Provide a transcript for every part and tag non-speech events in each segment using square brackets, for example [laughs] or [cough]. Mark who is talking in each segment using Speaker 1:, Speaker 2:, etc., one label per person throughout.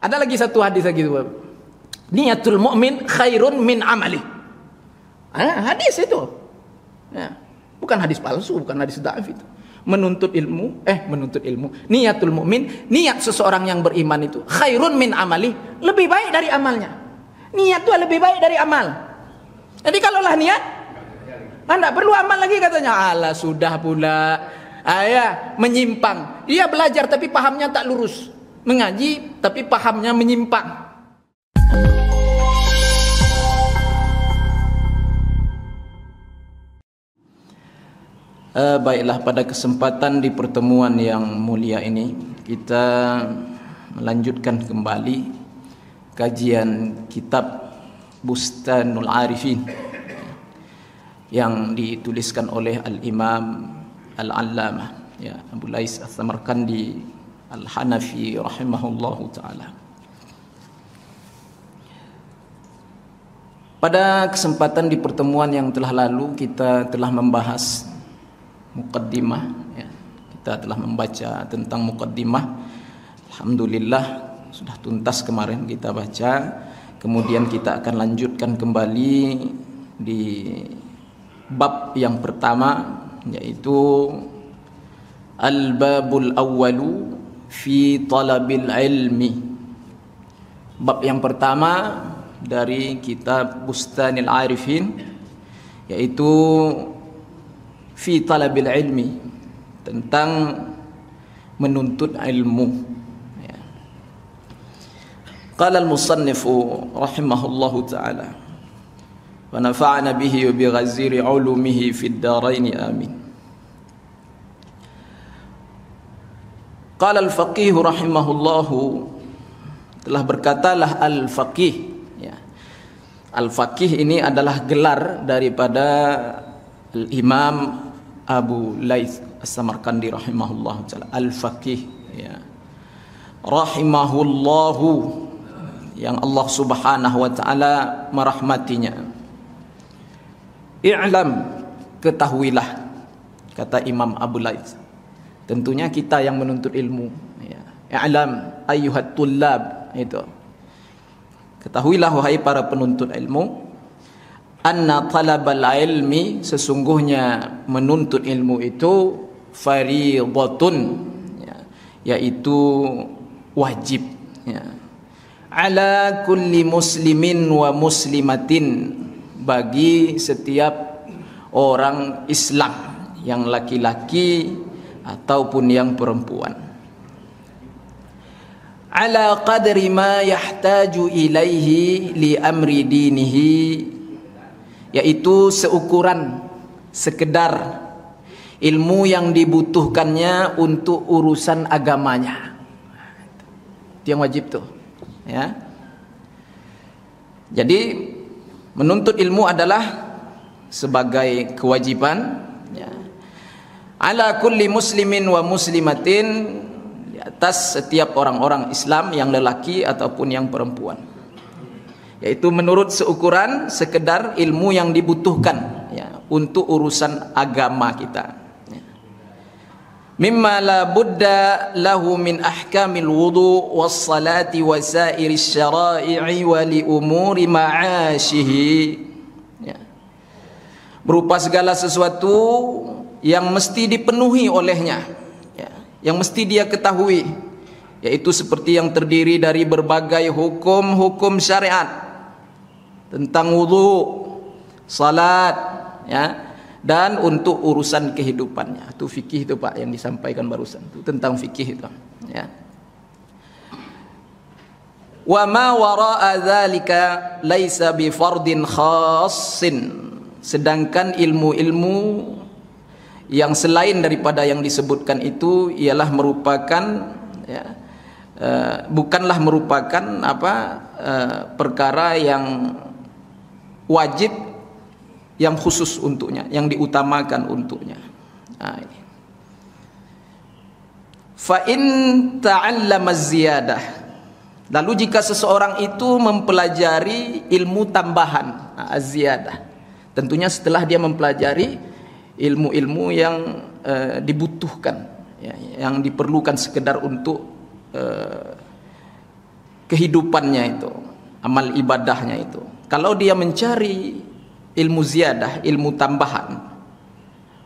Speaker 1: Ada lagi satu hadis lagi tuh. Niatul mu'min khairun min amali. Ah, hadis itu. Ya. Bukan hadis palsu, bukan hadis da'if itu. Menuntut ilmu, eh menuntut ilmu. Niatul mu'min, niat seseorang yang beriman itu khairun min amali, lebih baik dari amalnya. Niat itu lebih baik dari amal. Jadi kalau lah niat, anda ah, perlu amal lagi katanya. Allah sudah pula. ayah ya, menyimpang. Dia belajar tapi pahamnya tak lurus mengaji tapi pahamnya menyimpang. Uh, baiklah pada kesempatan di pertemuan yang mulia ini kita melanjutkan kembali kajian kitab Bustanul Arifin yang dituliskan oleh Al Imam Al Allamah ya Abu Lais As-Samarkandi Al-Hanafi rahimahullahu taala. Pada kesempatan di pertemuan yang telah lalu kita telah membahas mukaddimah ya. Kita telah membaca tentang mukaddimah. Alhamdulillah sudah tuntas kemarin kita baca. Kemudian kita akan lanjutkan kembali di bab yang pertama yaitu al-babul awwalu fi talabil ilmi bab yang pertama dari kitab Bustanil Arifin yaitu fi talabil ilmi tentang menuntut ilmu ya. Qala al-musannif rahimahullahu taala wa nafa'ana bihi wa bi ghaziri ulumihi fid darain amin Qala al-faqih rahimahullahu telah berkatalah al-faqih ya. Al-faqih ini adalah gelar daripada Imam Abu Laits As-Samarkandi rahimahullahu taala al-faqih ya. Rahimahullahu yang Allah Subhanahu wa taala merahmatinya. I'lam ketahuilah kata Imam Abu Laits Tentunya kita yang menuntut ilmu. Ya. I'lam ayyuhat tullab itu. Ketahuilah wahai para penuntut ilmu, anna talabal ilmi sesungguhnya menuntut ilmu itu fariidatun ya, yaitu wajib ya. ala kulli muslimin wa muslimatin bagi setiap orang Islam yang laki-laki ataupun yang perempuan ala qadri ma yahtaju ilaihi li amri dinihi yaitu seukuran sekedar ilmu yang dibutuhkannya untuk urusan agamanya itu yang wajib tuh ya jadi menuntut ilmu adalah sebagai kewajiban ala kulli muslimin wa muslimatin di atas setiap orang-orang Islam yang lelaki ataupun yang perempuan yaitu menurut seukuran sekedar ilmu yang dibutuhkan ya, untuk urusan agama kita mimma la budda lahu min ahkamil wudu was salati wa sa'iri syara'i wa li umuri ma'ashihi ya. berupa segala sesuatu yang mesti dipenuhi olehnya ya, yang mesti dia ketahui yaitu seperti yang terdiri dari berbagai hukum-hukum syariat tentang wudhu, salat ya dan untuk urusan kehidupannya. Itu fikih itu Pak yang disampaikan barusan itu tentang fikih itu ya. Wa ma wara'a dzalika laisa bi fardin khassin. Sedangkan ilmu-ilmu yang selain daripada yang disebutkan itu ialah merupakan ya, uh, bukanlah merupakan apa uh, perkara yang wajib yang khusus untuknya, yang diutamakan untuknya. Nah, ini. Fa in ta'allama ziyadah. Lalu jika seseorang itu mempelajari ilmu tambahan, nah, ziyadah. Tentunya setelah dia mempelajari ilmu-ilmu yang eh, dibutuhkan ya, yang diperlukan sekedar untuk eh, kehidupannya itu amal ibadahnya itu kalau dia mencari ilmu ziyadah ilmu tambahan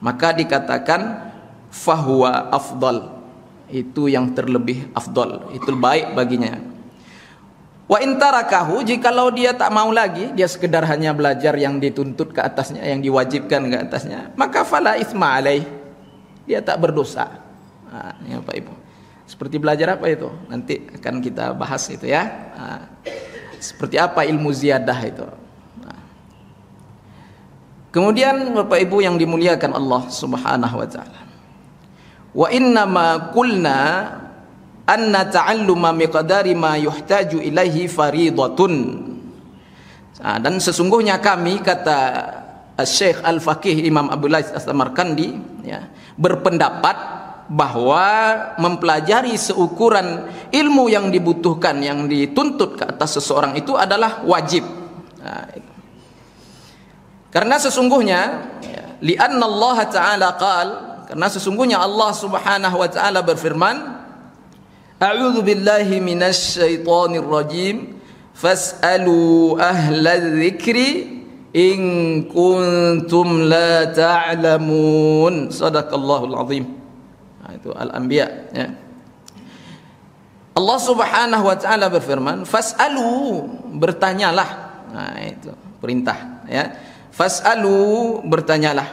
Speaker 1: maka dikatakan fahuwa afdal itu yang terlebih afdal itu baik baginya Wa intarakahu jikalau dia tak mau lagi, dia sekedar hanya belajar yang dituntut ke atasnya, yang diwajibkan ke atasnya, maka fala itsma alaih. Dia tak berdosa. Nah, ya Pak Ibu. Seperti belajar apa itu? Nanti akan kita bahas itu ya. Nah, seperti apa ilmu ziyadah itu? Nah. Kemudian Bapak Ibu yang dimuliakan Allah Subhanahu wa taala. Wa inna ma kulna anna ta'alluma miqdari ma yuhtaju ilaihi faridatun nah, dan sesungguhnya kami kata ah, Syekh Al-Faqih Imam Abdul Aziz As-Samarkandi ya, berpendapat bahwa mempelajari seukuran ilmu yang dibutuhkan yang dituntut ke atas seseorang itu adalah wajib nah, karena sesungguhnya ya, li'anna Allah Ta'ala qal karena sesungguhnya Allah Subhanahu wa taala berfirman A'udzu billahi minasyaitonir rajim. Fas'alu ahla dzikri in kuntum la ta'lamun. Sadaqallahul azim. Nah, itu Al-Anbiya ya. Allah Subhanahu wa taala berfirman, "Fas'alu, bertanyalah." Nah, itu perintah ya. "Fas'alu, bertanyalah."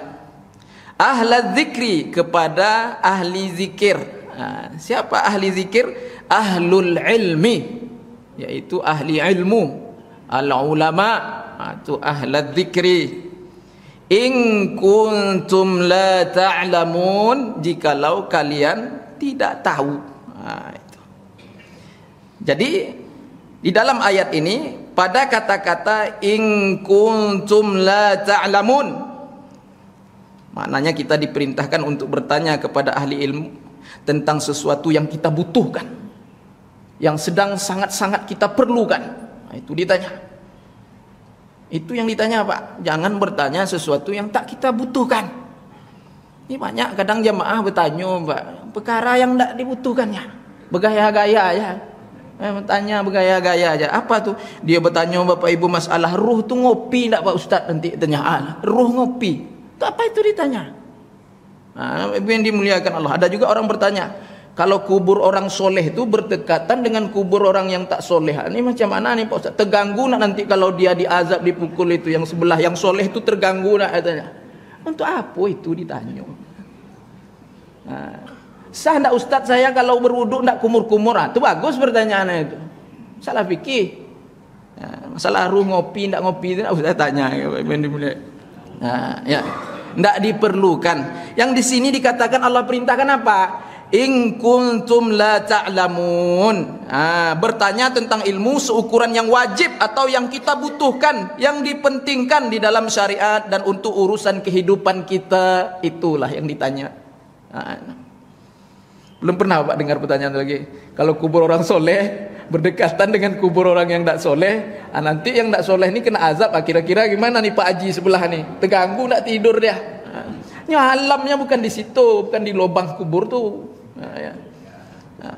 Speaker 1: Ahla dzikri kepada ahli zikir siapa ahli zikir? Ahlul ilmi, yaitu ahli ilmu, al ulama, atau ahlad zikri. In kuntum la ta'lamun, ta jikalau kalian tidak tahu. Nah, itu. Jadi di dalam ayat ini pada kata-kata in kuntum la ta'lamun Maknanya kita diperintahkan untuk bertanya kepada ahli ilmu tentang sesuatu yang kita butuhkan, yang sedang sangat-sangat kita perlukan. Nah, itu ditanya. Itu yang ditanya Pak. Jangan bertanya sesuatu yang tak kita butuhkan. Ini banyak kadang jamaah bertanya Pak, perkara yang tidak dibutuhkannya. Bergaya-gaya ya. Eh, bertanya bergaya-gaya aja. Apa tuh? Dia bertanya Bapak Ibu masalah ruh tuh ngopi tidak Pak ustadz nanti tanya. Ah, ruh ngopi. Itu apa itu ditanya? Ha, yang dimuliakan Allah. Ada juga orang bertanya, kalau kubur orang soleh itu berdekatan dengan kubur orang yang tak soleh, ini ha, macam mana nih Pak Ustaz? Terganggu nak nanti kalau dia diazab, dipukul itu yang sebelah yang soleh itu terganggu nak katanya. Untuk apa itu ditanya? Nah, ha, sah tak Ustaz saya kalau berwuduk nak kumur-kumur? Itu bagus pertanyaannya itu. Salah fikir. Nah, masalah ruh ngopi, nak ngopi, tak Ustaz tanya. Nah, ya. Tidak diperlukan. Yang di sini dikatakan Allah perintahkan apa? In kuntum la ta'lamun. Ah, bertanya tentang ilmu seukuran yang wajib atau yang kita butuhkan, yang dipentingkan di dalam syariat dan untuk urusan kehidupan kita, itulah yang ditanya. Ah, belum pernah Pak dengar pertanyaan lagi. Kalau kubur orang soleh, berdekatan dengan kubur orang yang tak soleh ah, nanti yang tak soleh ni kena azab ah, kira-kira gimana ni Pak Haji sebelah ni terganggu nak tidur dia ah, ni alamnya bukan di situ bukan di lubang kubur tu ah, ya. ah,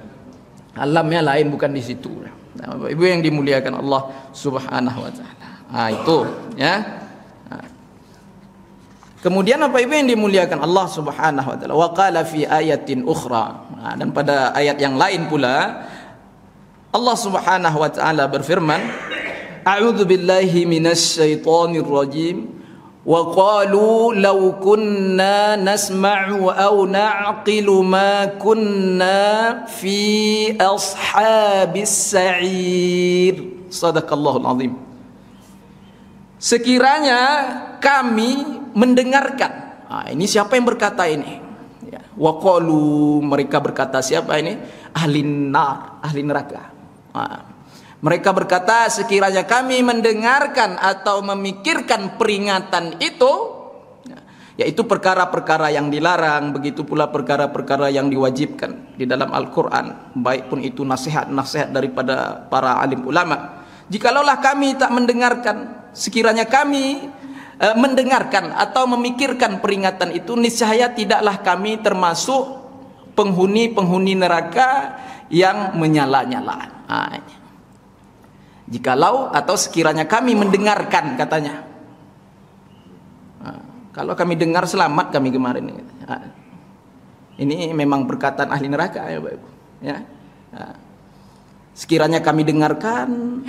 Speaker 1: alamnya lain bukan di situ nah, ibu yang dimuliakan Allah subhanahu wa ta'ala ah, itu ya ah. Kemudian apa ibu yang dimuliakan Allah Subhanahu wa taala waqala fi ayatin ukhra ah, dan pada ayat yang lain pula Allah Subhanahu wa taala berfirman, "A'udzu billahi minasyaitonir rajim." Wa qalu law kunna nasma'u aw na'qilu ma kunna fi ashabis sa'ir. Sadaqallahul azim. Sekiranya kami mendengarkan. Nah, ini siapa yang berkata ini? Ya. Wa qalu mereka berkata siapa ini? Ahli nar, ahli neraka. Mereka berkata sekiranya kami mendengarkan atau memikirkan peringatan itu Yaitu perkara-perkara yang dilarang Begitu pula perkara-perkara yang diwajibkan Di dalam Al-Quran Baik pun itu nasihat-nasihat daripada para alim ulama Jikalaulah kami tak mendengarkan Sekiranya kami e, mendengarkan atau memikirkan peringatan itu niscaya tidaklah kami termasuk penghuni-penghuni neraka yang menyala-nyala Nah, jikalau atau sekiranya kami mendengarkan katanya. Nah, kalau kami dengar selamat kami kemarin. Nah, ini memang perkataan ahli neraka ya Bapak Ibu. Ya. Nah, sekiranya kami dengarkan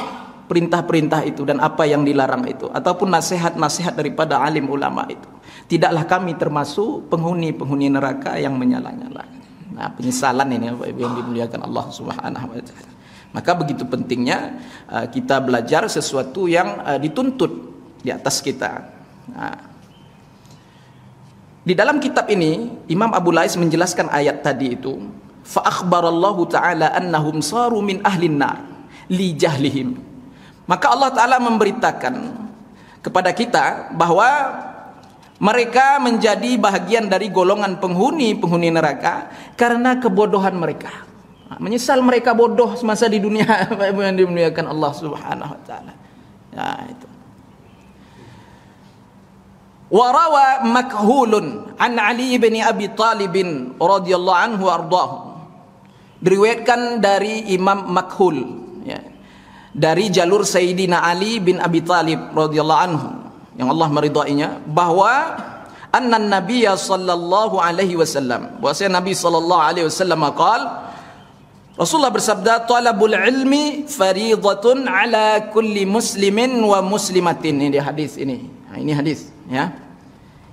Speaker 1: perintah-perintah itu dan apa yang dilarang itu ataupun nasihat-nasihat daripada alim ulama itu tidaklah kami termasuk penghuni-penghuni neraka yang menyala-nyala nah penyesalan ini Bapak Ibu yang dimuliakan Allah Subhanahu wa taala maka begitu pentingnya uh, kita belajar sesuatu yang uh, dituntut di atas kita. Nah, di dalam kitab ini Imam Abu Lais menjelaskan ayat tadi itu, fa akhbarallahu taala annahum saru min ahlin nar li jahlihim. Maka Allah taala memberitakan kepada kita bahwa mereka menjadi bagian dari golongan penghuni penghuni neraka karena kebodohan mereka. menyesal mereka bodoh semasa di dunia [laughs] yang dimuliakan Allah Subhanahu wa taala. Ya itu. Wa rawa makhulun an Ali bin Abi Talib radhiyallahu anhu ardahu. Diriwayatkan dari Imam Makhul ya. Dari jalur Sayyidina Ali bin Abi Talib radhiyallahu anhu yang Allah meridainya bahwa anna nabiyya sallallahu alaihi wasallam bahwa Nabi sallallahu alaihi wasallam qala Rasulullah bersabda talabul ilmi fariidhatun ala kulli muslimin wa muslimatin ini hadis ini. Ha, ini hadis ya.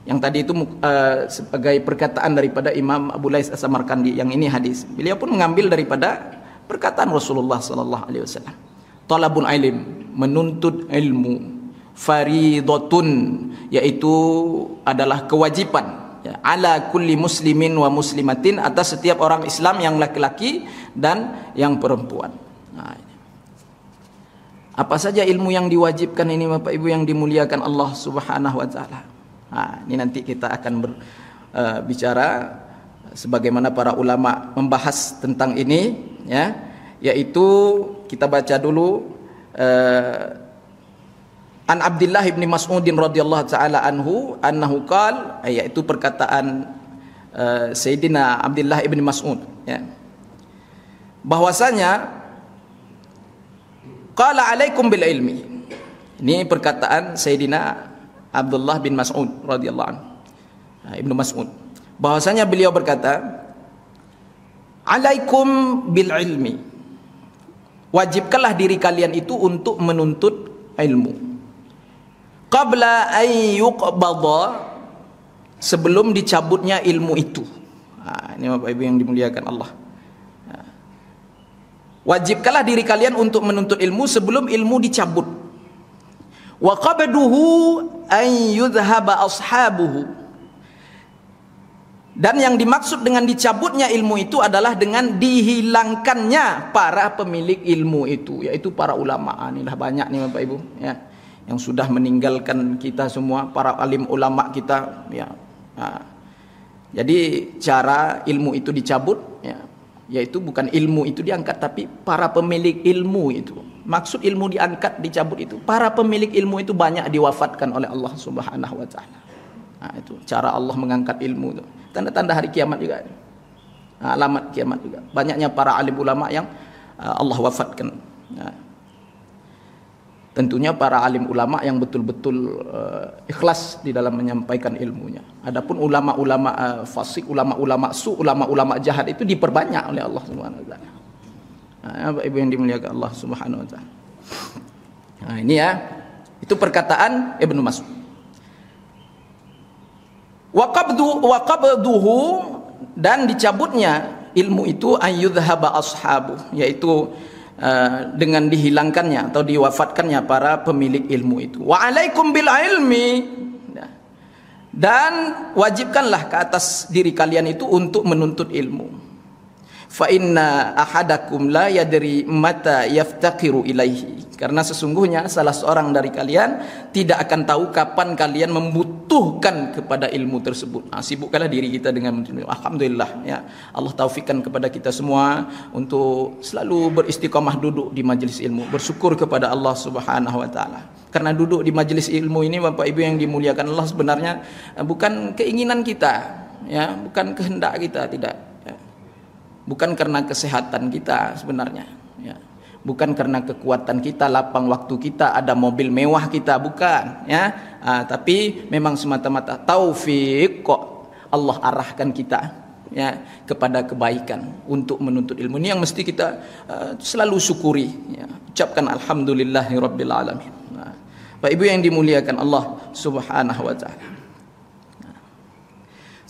Speaker 1: Yang tadi itu uh, sebagai perkataan daripada Imam Abu Lais As-Samarkandi yang ini hadis. Beliau pun mengambil daripada perkataan Rasulullah sallallahu alaihi wasallam. Talabul ilm menuntut ilmu fariidhatun yaitu adalah kewajiban ya, ala kulli muslimin wa muslimatin atas setiap orang Islam yang laki-laki dan yang perempuan. Nah, apa saja ilmu yang diwajibkan ini Bapak Ibu yang dimuliakan Allah Subhanahu wa taala. Nah, ini nanti kita akan berbicara eh, uh, sebagaimana para ulama membahas tentang ini ya, yaitu kita baca dulu uh, An Abdullah ibni Mas'udin radhiyallahu taala anhu annahu qal eh, iaitu perkataan uh, Sayyidina Abdullah ibni Mas'ud ya. Bahwasanya qala alaikum bil ilmi. Ini perkataan Sayyidina Abdullah bin Mas'ud radhiyallahu anhu. Eh, Ibnu Mas'ud. Bahwasanya beliau berkata alaikum bil ilmi. Wajibkanlah diri kalian itu untuk menuntut ilmu qabla an yuqbada sebelum dicabutnya ilmu itu. Ha, ini Bapak Ibu yang dimuliakan Allah. Ha. Wajibkanlah diri kalian untuk menuntut ilmu sebelum ilmu dicabut. Wa qabduhu an yudhhaba ashabuhu. Dan yang dimaksud dengan dicabutnya ilmu itu adalah dengan dihilangkannya para pemilik ilmu itu, yaitu para ulama. Ha, inilah banyak nih Bapak Ibu, ya. yang sudah meninggalkan kita semua para alim ulama kita ya nah, jadi cara ilmu itu dicabut ya yaitu bukan ilmu itu diangkat tapi para pemilik ilmu itu maksud ilmu diangkat dicabut itu para pemilik ilmu itu banyak diwafatkan oleh Allah Subhanahu wa taala nah, itu cara Allah mengangkat ilmu itu tanda-tanda hari kiamat juga alamat kiamat juga banyaknya para alim ulama yang Allah wafatkan nah, tentunya para alim ulama yang betul-betul uh, ikhlas di dalam menyampaikan ilmunya. Adapun ulama-ulama uh, fasik, ulama-ulama su, ulama-ulama jahat itu diperbanyak oleh Allah Subhanahu wa taala. Nah, Ibu yang dimuliakan Allah Subhanahu wa taala. Nah, ini ya. Itu perkataan Ibnu Mas'ud. Wa qabdu wa qabduhu dan dicabutnya ilmu itu ayyudhaba ashabu, yaitu Eh, dengan dihilangkannya atau diwafatkannya para pemilik ilmu itu. Wa alaikum bil ilmi ya. dan wajibkanlah ke atas diri kalian itu untuk menuntut ilmu. Fa inna ahadakum la yadri mata yaftaqiru ilaihi karena sesungguhnya salah seorang dari kalian tidak akan tahu kapan kalian membutuhkan kepada ilmu tersebut. Nah, sibukkanlah diri kita dengan alhamdulillah ya. Allah taufikkan kepada kita semua untuk selalu beristiqomah duduk di majelis ilmu, bersyukur kepada Allah Subhanahu wa taala. Karena duduk di majelis ilmu ini Bapak Ibu yang dimuliakan Allah sebenarnya eh, bukan keinginan kita ya, bukan kehendak kita tidak. Ya. Bukan karena kesehatan kita sebenarnya bukan karena kekuatan kita, lapang waktu kita, ada mobil mewah kita, bukan ya. Ah, tapi memang semata-mata taufik kok Allah arahkan kita ya kepada kebaikan untuk menuntut ilmu ini yang mesti kita uh, selalu syukuri ya. ucapkan alhamdulillahirabbil alamin nah, Bapak Ibu yang dimuliakan Allah Subhanahu wa taala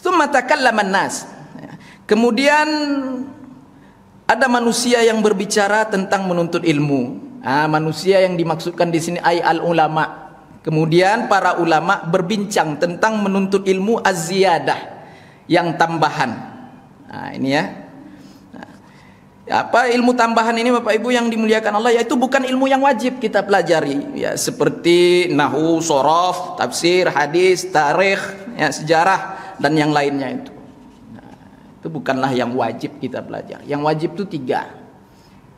Speaker 1: Thumma takallama nas ya. Kemudian ada manusia yang berbicara tentang menuntut ilmu. Ah, manusia yang dimaksudkan di sini ay al ulama. Kemudian para ulama berbincang tentang menuntut ilmu aziyadah yang tambahan. Nah, ini ya. Apa ilmu tambahan ini Bapak Ibu yang dimuliakan Allah yaitu bukan ilmu yang wajib kita pelajari ya seperti nahu, sorof, tafsir, hadis, tarikh, ya, sejarah dan yang lainnya itu itu bukanlah yang wajib kita belajar yang wajib itu tiga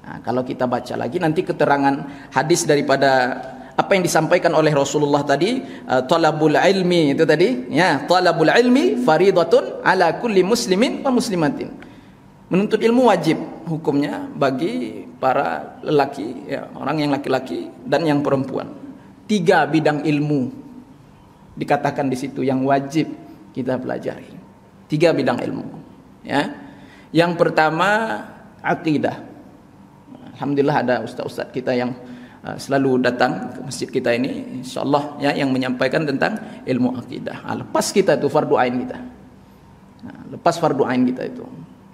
Speaker 1: nah, kalau kita baca lagi nanti keterangan hadis daripada apa yang disampaikan oleh Rasulullah tadi eh, talabul ilmi itu tadi ya talabul ilmi faridatun ala kulli muslimin wa muslimatin menuntut ilmu wajib hukumnya bagi para lelaki ya, orang yang laki-laki dan yang perempuan tiga bidang ilmu dikatakan di situ yang wajib kita pelajari tiga bidang ilmu ya. Yang pertama akidah. Alhamdulillah ada ustaz-ustaz kita yang eh, selalu datang ke masjid kita ini insyaallah ya yang menyampaikan tentang ilmu akidah. Nah, lepas kita itu fardu ain kita. Nah, lepas fardu ain kita itu.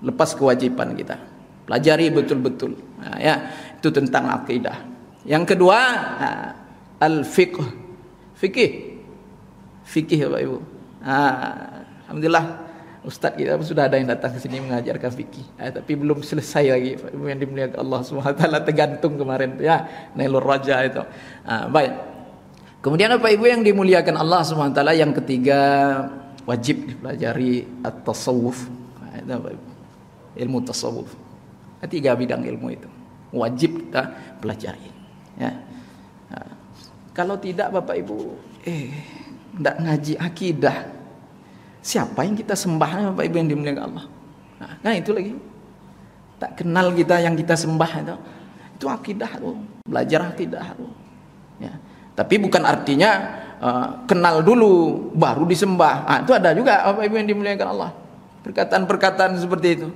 Speaker 1: Lepas kewajiban kita. Pelajari betul-betul. Nah, ya, itu tentang akidah. Yang kedua, nah, al-fiqh. Fikih. Fikih Bapak Ibu. Nah, alhamdulillah Ustadz kita sudah ada yang datang ke sini mengajarkan fikih, eh, tapi belum selesai lagi yang dimuliakan Allah Swt tergantung kemarin ya Nailur Raja itu. Ah, baik. Kemudian Bapak Ibu yang dimuliakan Allah Swt yang ketiga wajib dipelajari at-tasawuf. Ah, ilmu tasawuf. Ah, tiga bidang ilmu itu wajib kita pelajari. Ya. Nah, kalau tidak Bapak Ibu eh tidak ngaji akidah Siapa yang kita sembah Bapak Ibu yang dimuliakan Allah? Nah, nah itu lagi. Tak kenal kita yang kita sembah itu. Itu akidah loh. Belajar akidah loh. Ya. Tapi bukan artinya uh, kenal dulu baru disembah. Nah, itu ada juga Bapak Ibu yang dimuliakan Allah. Perkataan-perkataan seperti itu.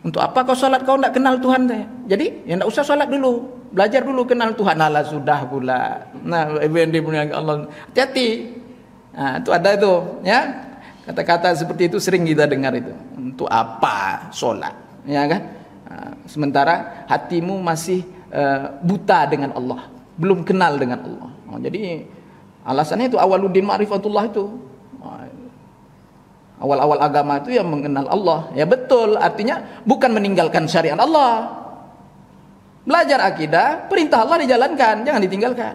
Speaker 1: Untuk apa kau salat kau tidak kenal Tuhan saya? Jadi ya tidak usah salat dulu, belajar dulu kenal Tuhan. Allah nah, sudah pula. Nah, ibu yang dimuliakan Allah, hati-hati. Nah, itu ada itu, ya. Kata-kata seperti itu sering kita dengar itu. Untuk apa sholat? Ya kan? Sementara hatimu masih e, buta dengan Allah, belum kenal dengan Allah. Oh, jadi alasannya itu awaluddin ma'rifatullah itu. Oh, awal-awal agama itu yang mengenal Allah. Ya betul, artinya bukan meninggalkan syariat Allah. Belajar akidah, perintah Allah dijalankan, jangan ditinggalkan.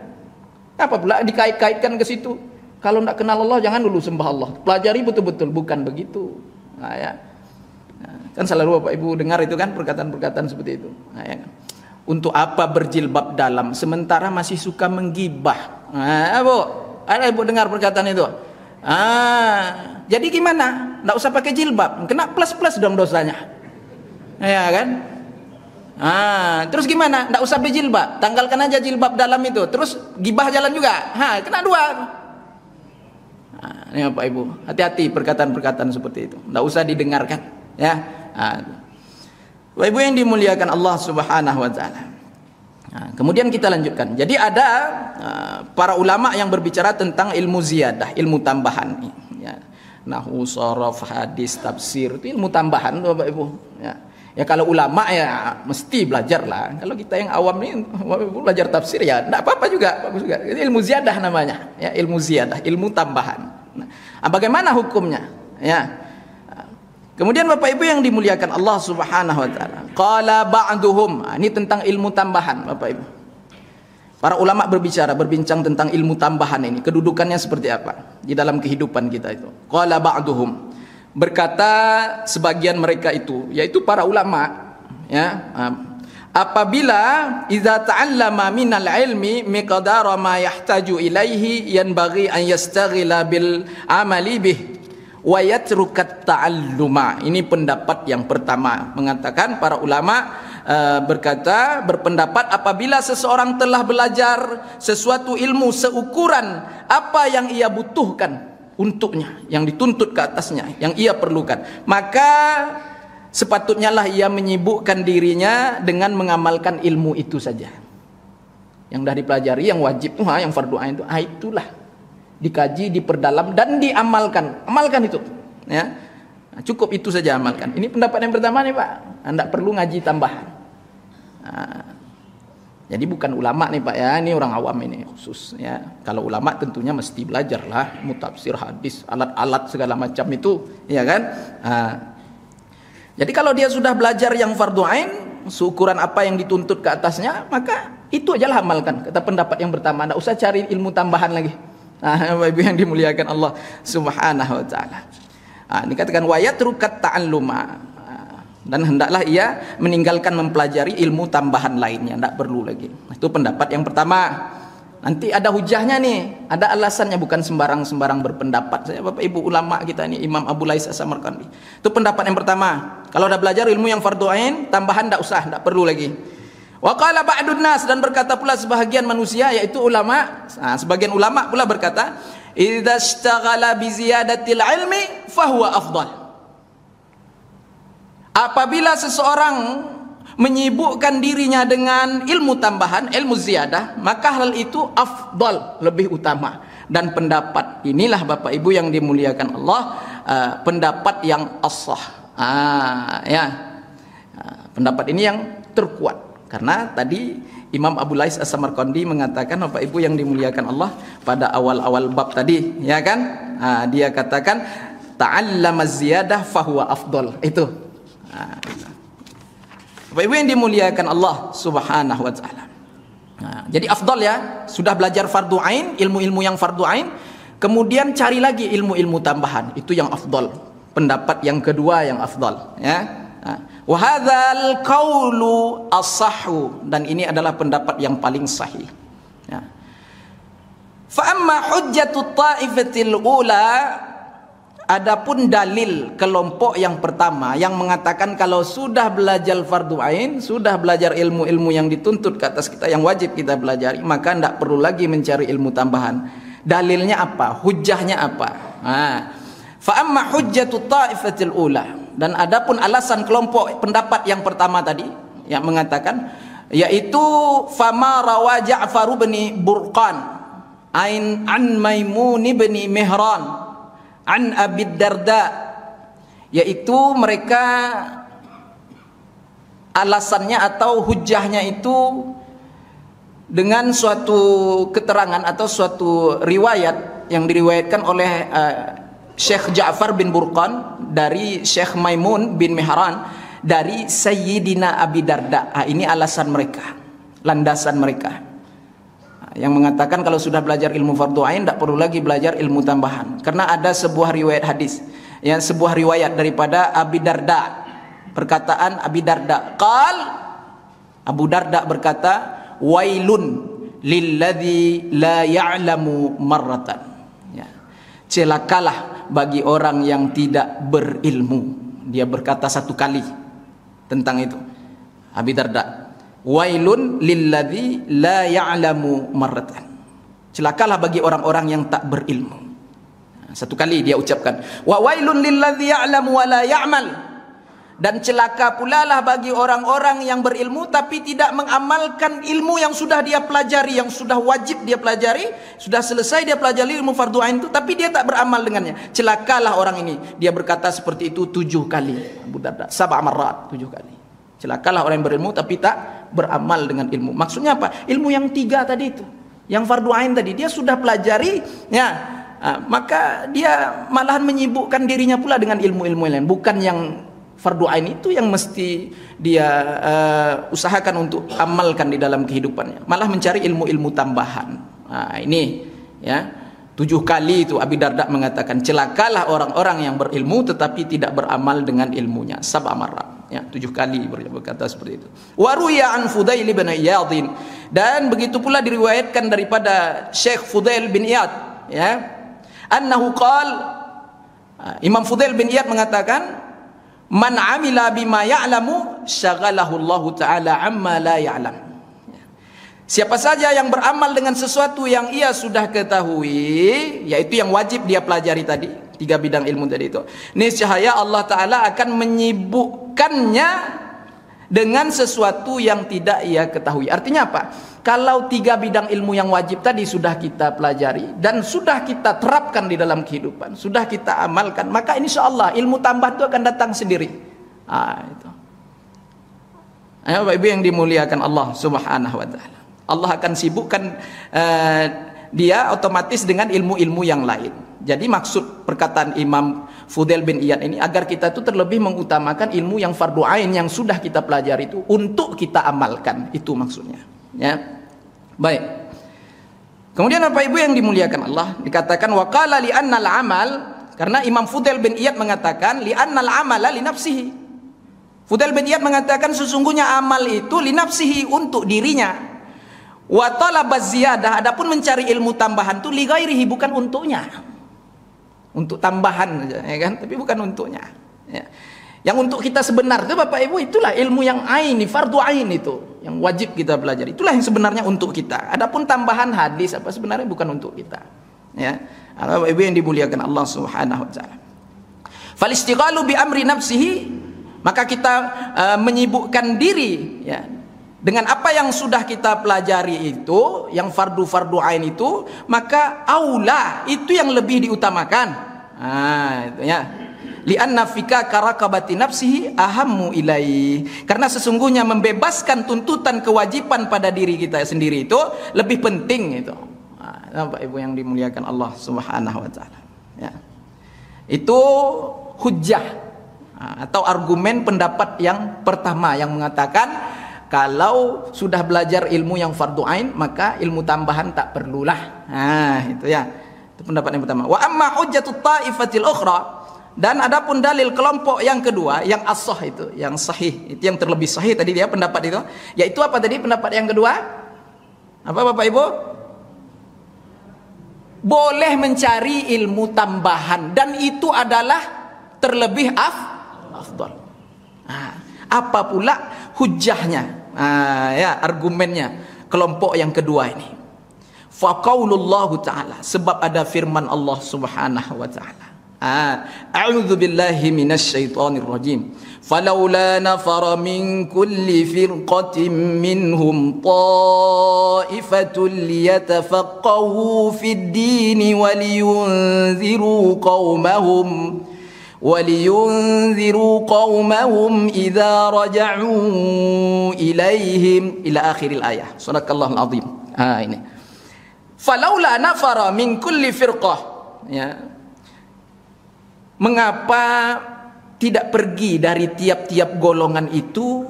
Speaker 1: Apa pula dikait-kaitkan ke situ? Kalau tidak kenal Allah jangan dulu sembah Allah. Pelajari betul-betul bukan begitu. Nah, ya. Nah, kan selalu Bapak Ibu dengar itu kan perkataan-perkataan seperti itu. Nah, ya. Kan. Untuk apa berjilbab dalam sementara masih suka menggibah? Nah, ya, Bu, ada Ibu dengar perkataan itu? Ah, jadi gimana? Tidak usah pakai jilbab, kena plus-plus dong dosanya. Ya kan? Ah, terus gimana? Tidak usah berjilbab, tanggalkan aja jilbab dalam itu. Terus gibah jalan juga. Ha, kena dua. Ah, ini Bapak Ibu, hati-hati perkataan-perkataan seperti itu. Tidak usah didengarkan, ya. Ah, Bapak Ibu yang dimuliakan Allah Subhanahu wa taala. Ah, kemudian kita lanjutkan. Jadi ada para ulama yang berbicara tentang ilmu ziyadah, ilmu tambahan. Ya. Nahu, sorof, hadis, tafsir itu ilmu tambahan Bapak Ibu. Ya. Ya kalau ulama ya mesti belajar lah. Kalau kita yang awam ini [laughs] belajar tafsir ya tidak apa-apa juga, bagus juga. Ini ilmu ziyadah namanya, ya ilmu ziyadah, ilmu tambahan. Nah, bagaimana hukumnya? Ya. Kemudian Bapak Ibu yang dimuliakan Allah Subhanahu wa taala. Qala ba'duhum. Nah, ini tentang ilmu tambahan, Bapak Ibu. Para ulama berbicara, berbincang tentang ilmu tambahan ini, kedudukannya seperti apa di dalam kehidupan kita itu. Qala ba'duhum. berkata sebagian mereka itu yaitu para ulama ya ha. apabila iza ta'allama minal ilmi miqdara ma yahtaju ilaihi bagi an yastaghila bil amali bih wa yatruka ta'alluma ini pendapat yang pertama mengatakan para ulama eh, berkata berpendapat apabila seseorang telah belajar sesuatu ilmu seukuran apa yang ia butuhkan untuknya yang dituntut ke atasnya yang ia perlukan maka sepatutnya lah ia menyibukkan dirinya dengan mengamalkan ilmu itu saja yang dah dipelajari yang wajib tuh yang fardu ain itu ah itulah dikaji diperdalam dan diamalkan amalkan itu ya nah, cukup itu saja amalkan ini pendapat yang pertama nih pak anda perlu ngaji tambahan nah, jadi bukan ulama nih Pak ya, ini orang awam ini khusus ya. Kalau ulama tentunya mesti belajar lah mutafsir hadis, alat-alat segala macam itu, ya kan? Nah, jadi kalau dia sudah belajar yang fardu ain, seukuran apa yang dituntut ke atasnya, maka itu aja lah amalkan. Kata pendapat yang pertama, anda usah cari ilmu tambahan lagi. Nah, Ibu yang dimuliakan Allah Subhanahu wa taala. Nah, katakan wayat rukat ta'alluma dan hendaklah ia meninggalkan mempelajari ilmu tambahan lainnya tidak perlu lagi itu pendapat yang pertama nanti ada hujahnya nih ada alasannya bukan sembarang sembarang berpendapat saya bapak ibu ulama kita ini imam abu lais asamarkandi itu pendapat yang pertama kalau ada belajar ilmu yang fardhu ain tambahan tidak usah tidak perlu lagi Wa pak Adunas dan berkata pula sebahagian manusia yaitu ulama, nah, ha, sebagian ulama pula berkata, "Idza istaghala bi ziyadatil ilmi fa afdal." apabila seseorang menyibukkan dirinya dengan ilmu tambahan, ilmu ziyadah, maka hal itu afdal, lebih utama. Dan pendapat inilah Bapak Ibu yang dimuliakan Allah, uh, pendapat yang asah. Ah, ya. Uh, pendapat ini yang terkuat karena tadi Imam Abu Lais As-Samarqandi mengatakan Bapak Ibu yang dimuliakan Allah pada awal-awal bab tadi, ya kan? Uh, dia katakan ta'allama ziyadah fahuwa afdal. Itu Baik, yang dimuliakan Allah Subhanahu wa taala. Ha, jadi afdal ya, sudah belajar fardu ain, ilmu-ilmu yang fardu ain, kemudian cari lagi ilmu-ilmu tambahan. Itu yang afdal. Pendapat yang kedua yang afdal, ya. Ha. Wa hadzal qawlu dan ini adalah pendapat yang paling sahih. Ya. Fa amma hujjatut ta'ifatil ula Adapun dalil kelompok yang pertama yang mengatakan kalau sudah belajar fardu ain, sudah belajar ilmu-ilmu yang dituntut ke atas kita yang wajib kita pelajari, maka tidak perlu lagi mencari ilmu tambahan. Dalilnya apa? Hujahnya apa? Nah, fa amma hujjatu taifatil ula. Dan adapun alasan kelompok pendapat yang pertama tadi yang mengatakan yaitu fama rawa Ja'far bin Burqan ain an Maimun bin Mihran an Abid Darda yaitu mereka alasannya atau hujahnya itu dengan suatu keterangan atau suatu riwayat yang diriwayatkan oleh uh, eh, Syekh Ja'far bin Burqan dari Syekh Maimun bin Mihran dari Sayyidina Abi Darda. Ah, ini alasan mereka, landasan mereka yang mengatakan kalau sudah belajar ilmu fardu ain tidak perlu lagi belajar ilmu tambahan karena ada sebuah riwayat hadis yang sebuah riwayat daripada Abi Darda perkataan Abi Darda qal Abu Darda berkata wailun lilladzi la ya'lamu marratan ya celakalah bagi orang yang tidak berilmu dia berkata satu kali tentang itu Abi Darda wailun lilladhi la ya'lamu marratan celakalah bagi orang-orang yang tak berilmu satu kali dia ucapkan wa wailun lilladhi ya'lamu wa la ya'mal dan celaka pula lah bagi orang-orang yang berilmu tapi tidak mengamalkan ilmu yang sudah dia pelajari yang sudah wajib dia pelajari sudah selesai dia pelajari ilmu fardu ain itu tapi dia tak beramal dengannya celakalah orang ini dia berkata seperti itu tujuh kali Sabah Darda tujuh kali Celakalah orang yang berilmu tapi tak beramal dengan ilmu. Maksudnya apa? Ilmu yang tiga tadi itu. Yang fardu ain tadi dia sudah pelajari ya ah, maka dia malahan menyibukkan dirinya pula dengan ilmu-ilmu lain bukan yang fardu ain itu yang mesti dia uh, usahakan untuk amalkan di dalam kehidupannya malah mencari ilmu-ilmu tambahan nah, ini ya tujuh kali itu Abi Darda mengatakan celakalah orang-orang yang berilmu tetapi tidak beramal dengan ilmunya sabamara ya, tujuh kali berkata seperti itu waruya an fudail bin iyad dan begitu pula diriwayatkan daripada Syekh Fudail bin Iyad ya annahu qal ah, Imam Fudail bin Iyad mengatakan man amila bima ya'lamu syaghalahu Allah taala amma la ya'lam ya. Siapa saja yang beramal dengan sesuatu yang ia sudah ketahui, yaitu yang wajib dia pelajari tadi, tiga bidang ilmu tadi itu niscaya Allah taala akan menyibukkannya dengan sesuatu yang tidak ia ketahui artinya apa kalau tiga bidang ilmu yang wajib tadi sudah kita pelajari dan sudah kita terapkan di dalam kehidupan sudah kita amalkan maka insya Allah ilmu tambah itu akan datang sendiri ah itu Ayo Bapak Ibu yang dimuliakan Allah Subhanahu wa taala. Allah akan sibukkan uh, dia otomatis dengan ilmu-ilmu yang lain. Jadi maksud perkataan Imam Fudel bin Iyad ini agar kita itu terlebih mengutamakan ilmu yang fardu ain yang sudah kita pelajari itu untuk kita amalkan itu maksudnya ya baik kemudian apa ibu yang dimuliakan Allah dikatakan waqala li annal amal karena Imam Fudel bin Iyad mengatakan li annal amala li nafsihi Fudel bin Iyad mengatakan sesungguhnya amal itu li nafsihi untuk dirinya wa talabaz ziyadah adapun mencari ilmu tambahan itu li ghairihi bukan untuknya untuk tambahan aja, ya kan? Tapi bukan untuknya. Ya. Yang untuk kita sebenarnya, Bapak Ibu itulah ilmu yang ain, fardu ain itu yang wajib kita pelajari. Itulah yang sebenarnya untuk kita. Adapun tambahan hadis apa sebenarnya bukan untuk kita. Ya. Bapak Ibu yang dimuliakan Allah Subhanahu wa taala. Falistighalu bi amri nafsihi maka kita uh, menyibukkan diri ya dengan apa yang sudah kita pelajari itu, yang fardu-fardu ain itu, maka aula itu yang lebih diutamakan. Nah, itu ya. Lianna fika karakabati nafsihi ahammu ilai. Karena sesungguhnya membebaskan tuntutan kewajiban pada diri kita sendiri itu lebih penting itu. Bapak ah, Ibu yang dimuliakan Allah Subhanahu wa taala. Ya. Itu hujah ah, atau argumen pendapat yang pertama yang mengatakan kalau sudah belajar ilmu yang fardu ain maka ilmu tambahan tak perlulah nah itu ya itu pendapat yang pertama wa amma hujjatut taifatil ukhra dan adapun dalil kelompok yang kedua yang asoh itu, yang sahih, itu yang terlebih sahih tadi dia ya, pendapat itu. Yaitu apa tadi pendapat yang kedua? Apa Bapak Ibu? Boleh mencari ilmu tambahan dan itu adalah terlebih af afdal. Nah, Apa pula hujahnya? Uh, ya, argumennya kelompok yang kedua ini. Fa qaulullahu taala sebab ada firman Allah Subhanahu wa taala. أعوذ بالله من الشيطان الرجيم فلولا نفر من كل فرقة منهم طائفة ليتفقهوا في الدين ولينذروا قومهم ولينذروا قومهم إذا رجعوا إليهم إلى آخر الآية صدق الله العظيم ah, ini falaula nafara min kulli firqah ya mengapa tidak pergi dari tiap-tiap golongan itu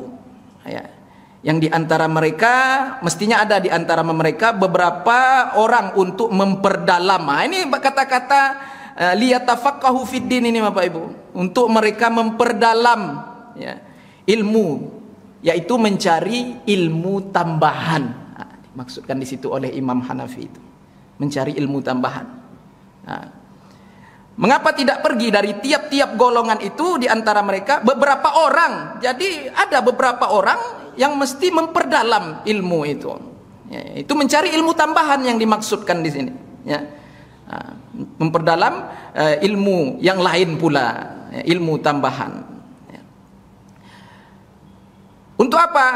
Speaker 1: ya yang di antara mereka mestinya ada di antara mereka beberapa orang untuk memperdalam. Nah, ini kata-kata Eh, liyatafaqahu fid din ini Bapak Ibu, untuk mereka memperdalam ya, ilmu yaitu mencari ilmu tambahan. Nah, dimaksudkan di situ oleh Imam Hanafi itu. Mencari ilmu tambahan. Nah, Mengapa tidak pergi dari tiap-tiap golongan itu di antara mereka beberapa orang. Jadi ada beberapa orang yang mesti memperdalam ilmu itu. Ya, itu mencari ilmu tambahan yang dimaksudkan di sini. Ya memperdalam ilmu yang lain pula ya, ilmu tambahan ya. untuk apa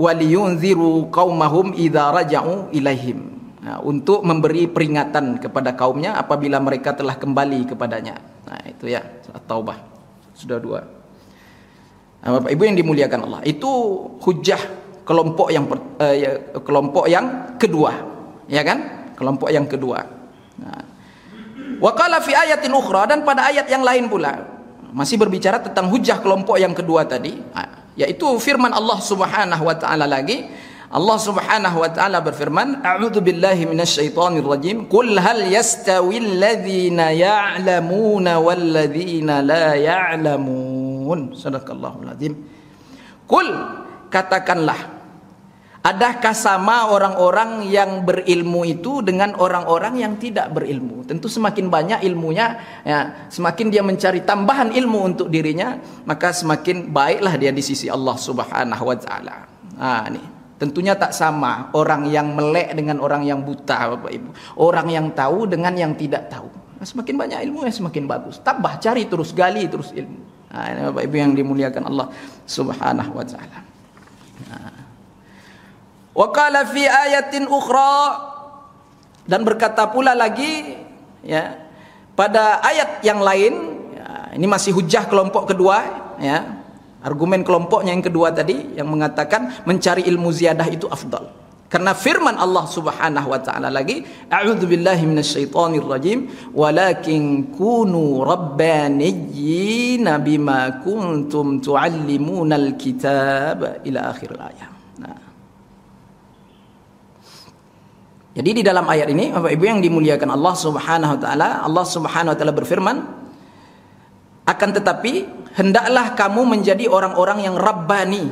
Speaker 1: waliyunziru qaumahum idza raja'u ilaihim Nah, untuk memberi peringatan kepada kaumnya apabila mereka telah kembali kepadanya. Nah, itu ya, taubah. Sudah dua. Bapak Ibu yang dimuliakan Allah, itu hujah kelompok yang eh, ya, kelompok yang kedua, ya kan? Kelompok yang kedua. Wakala fi ayatin ukhra dan pada ayat yang lain pula masih berbicara tentang hujah kelompok yang kedua tadi yaitu firman Allah Subhanahu wa taala lagi Allah Subhanahu wa taala berfirman A'udzu billahi minasyaitonir rajim Qul hal yastawil ladzina ya'lamuna wal ladzina la ya'lamun Sadaqallahul azim Qul katakanlah Adakah sama orang-orang yang berilmu itu dengan orang-orang yang tidak berilmu? Tentu semakin banyak ilmunya, ya, semakin dia mencari tambahan ilmu untuk dirinya, maka semakin baiklah dia di sisi Allah Subhanahu wa taala. Nah, nih. Tentunya tak sama orang yang melek dengan orang yang buta, Bapak Ibu. Orang yang tahu dengan yang tidak tahu. Nah, semakin banyak ilmu ya semakin bagus. Tambah cari terus gali terus ilmu. Nah, ini Bapak Ibu yang dimuliakan Allah Subhanahu wa taala. Nah. Wa qala fi ayatin ukhra dan berkata pula lagi ya pada ayat yang lain ya, ini masih hujah kelompok kedua ya argumen kelompoknya yang kedua tadi yang mengatakan mencari ilmu ziyadah itu afdal karena firman Allah Subhanahu wa taala lagi a'udzu billahi minasyaitonir rajim walakin kunu rabbaniyyin bima kuntum tuallimunal kitab ila akhir ayat nah Jadi di dalam ayat ini Bapak Ibu yang dimuliakan Allah Subhanahu wa taala, Allah Subhanahu wa taala berfirman akan tetapi hendaklah kamu menjadi orang-orang yang rabbani.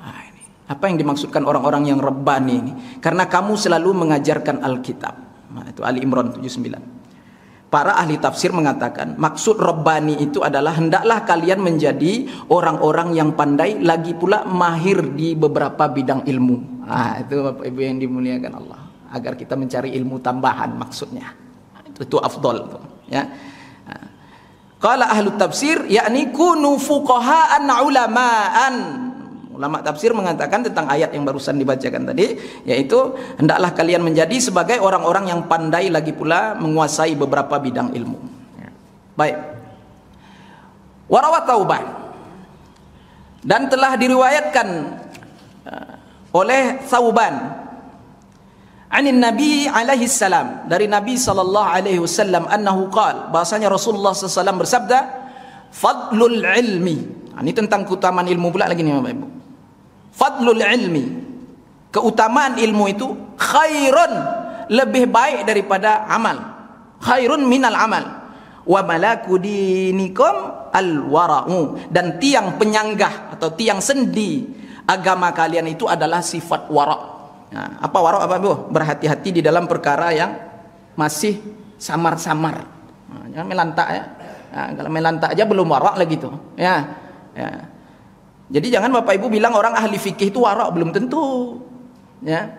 Speaker 1: Ah, Apa yang dimaksudkan orang-orang yang rabbani ini? Karena kamu selalu mengajarkan Alkitab. Nah, itu Ali Imran 79. Para ahli tafsir mengatakan maksud rabbani itu adalah hendaklah kalian menjadi orang-orang yang pandai lagi pula mahir di beberapa bidang ilmu. Nah, itu Bapak Ibu yang dimuliakan Allah agar kita mencari ilmu tambahan maksudnya itu, itu afdol itu ya kalau ahlu tafsir yakni kunu fuqaha'an ulama'an. Ulama tafsir mengatakan tentang ayat yang barusan dibacakan tadi yaitu hendaklah kalian menjadi sebagai orang-orang yang pandai lagi pula menguasai beberapa bidang ilmu. Ya. Baik. Warawat Taubah dan telah diriwayatkan eh, oleh Sauban anin Nabi alaihi salam dari Nabi sallallahu alaihi wasallam annahu qal bahasanya Rasulullah sallallahu bersabda fadlul ilmi ini tentang keutamaan ilmu pula lagi nih Bapak Ibu fadlul ilmi keutamaan ilmu itu khairun lebih baik daripada amal khairun minal amal wa malaku dinikum al wara'u dan tiang penyanggah atau tiang sendi agama kalian itu adalah sifat wara' Nah, apa warok apa bu? Berhati-hati di dalam perkara yang masih samar-samar. Nah, jangan melantak ya. Nah, kalau melantak aja belum warok lagi tuh. Ya. ya. Jadi jangan Bapak Ibu bilang orang ahli fikih itu warok belum tentu. Ya.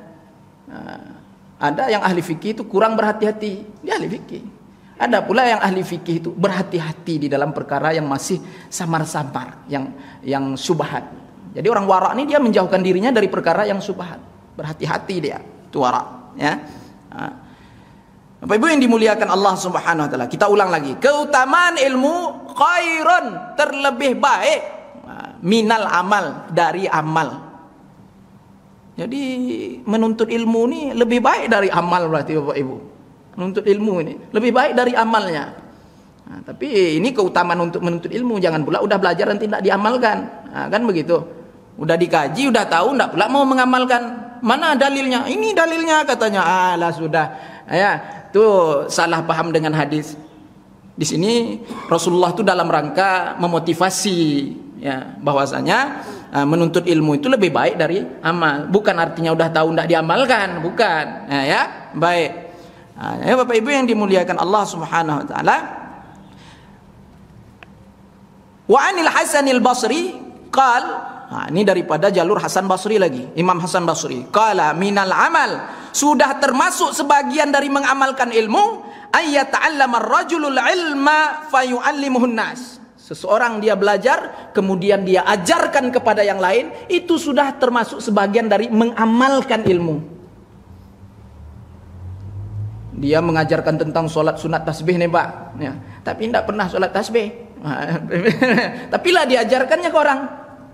Speaker 1: Nah, ada yang ahli fikih itu kurang berhati-hati. Dia ahli fikih. Ada pula yang ahli fikih itu berhati-hati di dalam perkara yang masih samar-samar, yang yang subhat. Jadi orang warak ini dia menjauhkan dirinya dari perkara yang subhat. berhati-hati dia itu warak ya ha. Bapak Ibu yang dimuliakan Allah Subhanahu wa taala kita ulang lagi keutamaan ilmu khairun terlebih baik ha, minal amal dari amal jadi menuntut ilmu ini lebih baik dari amal berarti Bapak Ibu menuntut ilmu ini lebih baik dari amalnya Nah, ha, tapi ini keutamaan untuk menuntut ilmu jangan pula udah belajar dan tidak diamalkan nah, kan begitu udah dikaji udah tahu tidak pula mau mengamalkan Mana dalilnya? Ini dalilnya katanya. Alah sudah. Ya, tuh salah paham dengan hadis. Di sini Rasulullah itu dalam rangka memotivasi ya bahwasanya eh, menuntut ilmu itu lebih baik dari amal. Bukan artinya udah tahu tidak diamalkan, bukan. Eh, ya, baik. Nah, ya Bapak Ibu yang dimuliakan Allah Subhanahu wa taala. Wa anil Hasanil Basri qala Nah, ini daripada jalur Hasan Basri lagi, Imam Hasan Basri. Kala minal amal sudah termasuk sebagian dari mengamalkan ilmu ayat ta'allama rajulul ilma fayu'allimuhun nas. Seseorang dia belajar, kemudian dia ajarkan kepada yang lain, itu sudah termasuk sebagian dari mengamalkan ilmu. Dia mengajarkan tentang sholat sunat tasbih nih pak ya. Tapi tidak pernah sholat tasbih [laughs] Tapi lah diajarkannya ke orang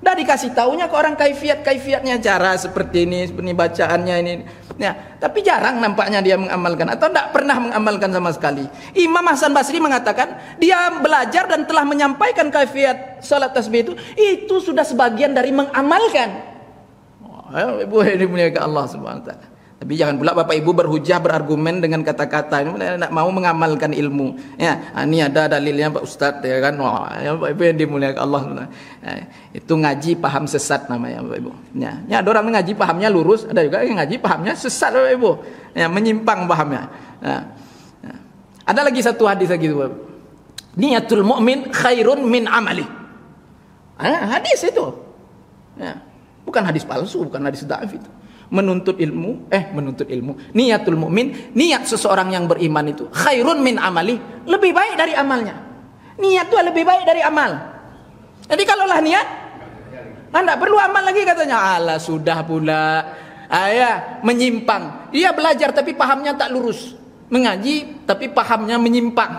Speaker 1: dari dikasih taunya ke orang kaifiat-kaifiatnya cara seperti ini, seperti bacaannya ini. Ya, tapi jarang nampaknya dia mengamalkan atau tidak pernah mengamalkan sama sekali. Imam Hasan Basri mengatakan dia belajar dan telah menyampaikan kaifiat salat tasbih itu itu sudah sebagian dari mengamalkan. Oh, ya, ibu ini punya ke Allah Subhanahu wa tapi jangan pula Bapak Ibu berhujah berargumen dengan kata-kata ini nak mau mengamalkan ilmu. Ya, ah, ini ada dalilnya Pak Ustadz ya kan. Wah, ya, Bapak Ibu yang dimuliakan Allah. Ya, itu ngaji paham sesat namanya Bapak Ibu. Ya, ya ada orang ngaji pahamnya lurus, ada juga yang ngaji pahamnya sesat Bapak Ibu. Ya, menyimpang pahamnya. Ya, ya. Ada lagi satu hadis lagi Bapak Niatul mu'min khairun min amali. Ah, hadis itu. Ya. Bukan hadis palsu, bukan hadis dhaif itu menuntut ilmu eh menuntut ilmu niatul mukmin niat seseorang yang beriman itu khairun min amali lebih baik dari amalnya niat itu lebih baik dari amal jadi kalaulah niat anda ah, perlu amal lagi katanya Allah sudah pula ayah ya, menyimpang dia belajar tapi pahamnya tak lurus mengaji tapi pahamnya menyimpang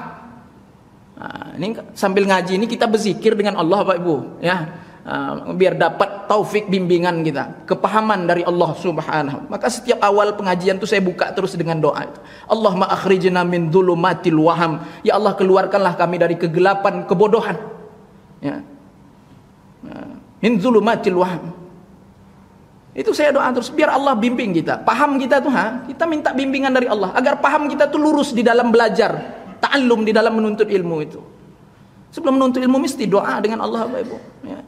Speaker 1: nah, ini sambil ngaji ini kita berzikir dengan Allah Bapak Ibu ya uh, biar dapat taufik bimbingan kita, kepahaman dari Allah Subhanahu. Maka setiap awal pengajian itu saya buka terus dengan doa. Allah akhrijna min dzulumatil waham. Ya Allah keluarkanlah kami dari kegelapan kebodohan. Ya. Ah, min dzulumatil waham. Itu saya doa terus biar Allah bimbing kita. Paham kita tuh ha, kita minta bimbingan dari Allah agar paham kita tuh lurus di dalam belajar, ta'allum di dalam menuntut ilmu itu. Sebelum menuntut ilmu mesti doa dengan Allah Bapak Ibu, ya.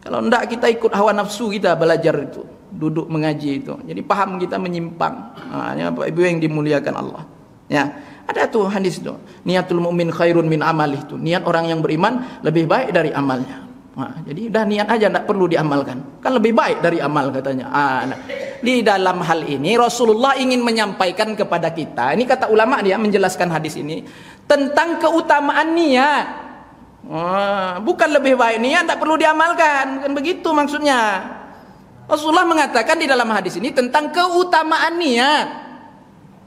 Speaker 1: Kalau tidak kita ikut hawa nafsu kita belajar itu duduk mengaji itu. Jadi paham kita menyimpang. Hanya Bapak Ibu yang dimuliakan Allah. Ya. Ada tu hadis itu. Niatul mukmin khairun min amalih itu. Niat orang yang beriman lebih baik dari amalnya. Nah, ha, jadi dah niat aja tak perlu diamalkan. Kan lebih baik dari amal katanya. Ah, nah. Di dalam hal ini Rasulullah ingin menyampaikan kepada kita. Ini kata ulama dia menjelaskan hadis ini tentang keutamaan niat. Oh, bukan lebih baik niat tak perlu diamalkan, kan begitu maksudnya. Rasulullah mengatakan di dalam hadis ini tentang keutamaan niat.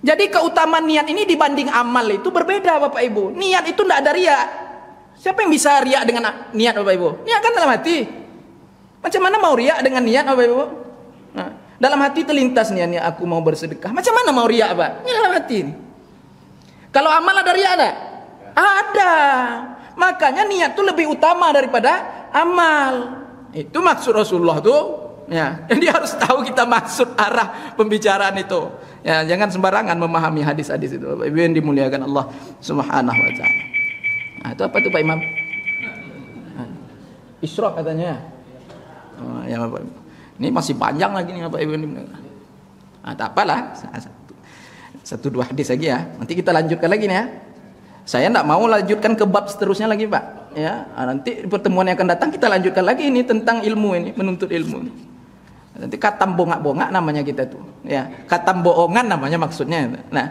Speaker 1: Jadi keutamaan niat ini dibanding amal itu berbeda Bapak Ibu. Niat itu tidak ada riak. Siapa yang bisa riak dengan niat Bapak Ibu? Niat kan dalam hati. Macam mana mau riak dengan niat Bapak Ibu? Nah, dalam hati terlintas niat niatnya aku mau bersedekah. Macam mana mau riak Pak? Ini dalam hati. Kalau amal ada riak ada? Ada. Makanya niat itu lebih utama daripada amal. Itu maksud Rasulullah tuh. Ya, [laughs] jadi harus tahu kita maksud arah pembicaraan itu. Ya, jangan sembarangan memahami hadis-hadis itu. Ibu yang dimuliakan Allah Subhanahu wa taala. Nah, itu apa tuh Pak Imam? Isra katanya. Oh, ya, Bapak. Ini masih panjang lagi nih Pak Ibu yang dimuliakan. Nah, tak apalah. satu dua hadis lagi ya. Nanti kita lanjutkan lagi nih ya. Saya tidak mau lanjutkan ke bab seterusnya lagi Pak. Ya, ah, nanti pertemuan yang akan datang kita lanjutkan lagi ini tentang ilmu ini, menuntut ilmu. Ini. Nanti katam bongak-bongak namanya kita tuh. Ya, katam bohongan namanya maksudnya. Nah,